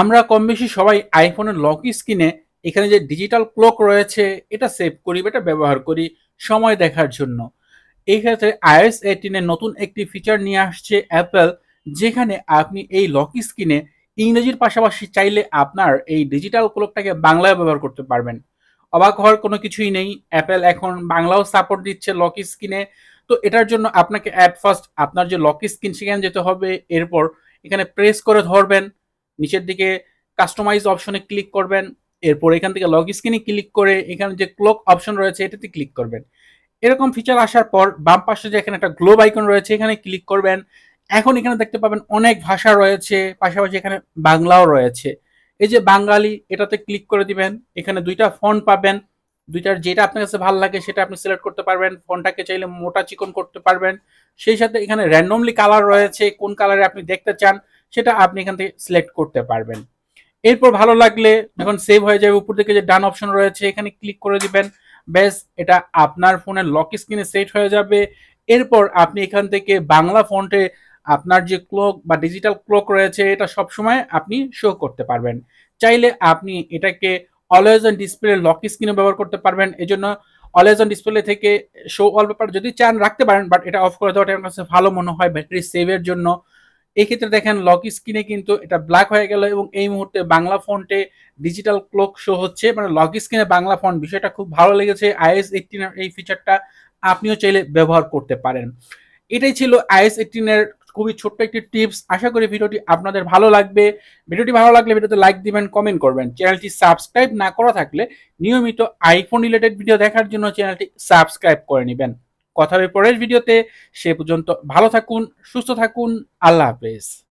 আমরা কম বেশি সবাই আইফোনের লক স্ক্রিনে এখানে যে ডিজিটাল ক্লক রয়েছে এটা সেভ করি বা এটা ব্যবহার করি সময় দেখার জন্য এই ক্ষেত্রে আইএস এইটিনের নতুন একটি ফিচার নিয়ে আসছে অ্যাপেল যেখানে আপনি এই লক স্ক্রিনে ইংরেজির পাশাপাশি চাইলে আপনার এই ডিজিটাল ক্লকটাকে বাংলায় ব্যবহার করতে পারবেন অবাক হওয়ার কোনো কিছুই নেই অ্যাপেল এখন বাংলাও সাপোর্ট দিচ্ছে লক স্ক্রিনে তো এটার জন্য আপনাকে অ্যাট ফার্স্ট আপনার যে লক স্ক্রিন সেখানে যেতে হবে এরপর এখানে প্রেস করে ধরবেন নিচের দিকে কাস্টমাইজ অপশনে ক্লিক করবেন এরপর এখান থেকে লগ স্ক্রিনে ক্লিক করে এখানে যে ক্লক অপশন রয়েছে এটাতে ক্লিক করবেন এরকম ফিচার আসার পর বাম পাশে যে এখানে একটা গ্লোব আইকন রয়েছে এখানে ক্লিক করবেন এখন এখানে দেখতে পাবেন অনেক ভাষা রয়েছে পাশাপাশি এখানে বাংলাও রয়েছে এই যে বাঙালি এটাতে ক্লিক করে দিবেন এখানে দুইটা ফন্ট পাবেন দুইটার যেটা আপনার কাছে ভালো লাগে সেটা আপনি সিলেক্ট করতে পারবেন ফোনটাকে চাইলে মোটা চিকন করতে পারবেন সেই সাথে এখানে র্যান্ডমলি কালার রয়েছে কোন কালারে আপনি দেখতে চান সেটা আপনি এখান থেকে সিলেক্ট করতে পারবেন এরপর ভালো লাগলে যখন সেভ হয়ে যাবে উপর থেকে যে ডান অপশন রয়েছে এখানে ক্লিক করে দিবেন ব্যাস এটা আপনার ফোনের লক স্ক্রিনে সেট হয়ে যাবে এরপর আপনি এখান থেকে বাংলা ফন্টে আপনার যে ক্লক বা ডিজিটাল ক্লক রয়েছে এটা সবসময় আপনি শো করতে পারবেন চাইলে আপনি এটাকে অলওয়েজ অন ডিসপ্লে লক স্ক্রিনে ব্যবহার করতে পারবেন এজন্য অলওয়েজ অন ডিসপ্লে থেকে শো ব্যাপার যদি চান রাখতে পারেন বাট এটা অফ করে দেওয়াটা আমার কাছে ভালো মনে হয় ব্যাটারি সেভের জন্য এই ক্ষেত্রে দেখেন লক স্ক্রিনে কিন্তু এটা ব্ল্যাক হয়ে গেল এবং এই মুহূর্তে বাংলা ফোনটে ডিজিটাল ক্লক শো হচ্ছে মানে লক স্ক্রিনে বাংলা ফোন বিষয়টা খুব ভালো লেগেছে আইএস এইটিন এই ফিচারটা আপনিও চাইলে ব্যবহার করতে পারেন এটাই ছিল আইএস এইটিনের খুবই ছোট্ট একটি টিপস আশা করি ভিডিওটি আপনাদের ভালো লাগবে ভিডিওটি ভালো লাগলে ভিডিওতে লাইক দিবেন কমেন্ট করবেন চ্যানেলটি সাবস্ক্রাইব না করা থাকলে নিয়মিত আইফোন রিলেটেড ভিডিও দেখার জন্য চ্যানেলটি সাবস্ক্রাইব করে নেবেন কথা হবে পরের ভিডিওতে সে পর্যন্ত ভালো থাকুন সুস্থ থাকুন আল্লাহ হাফেজ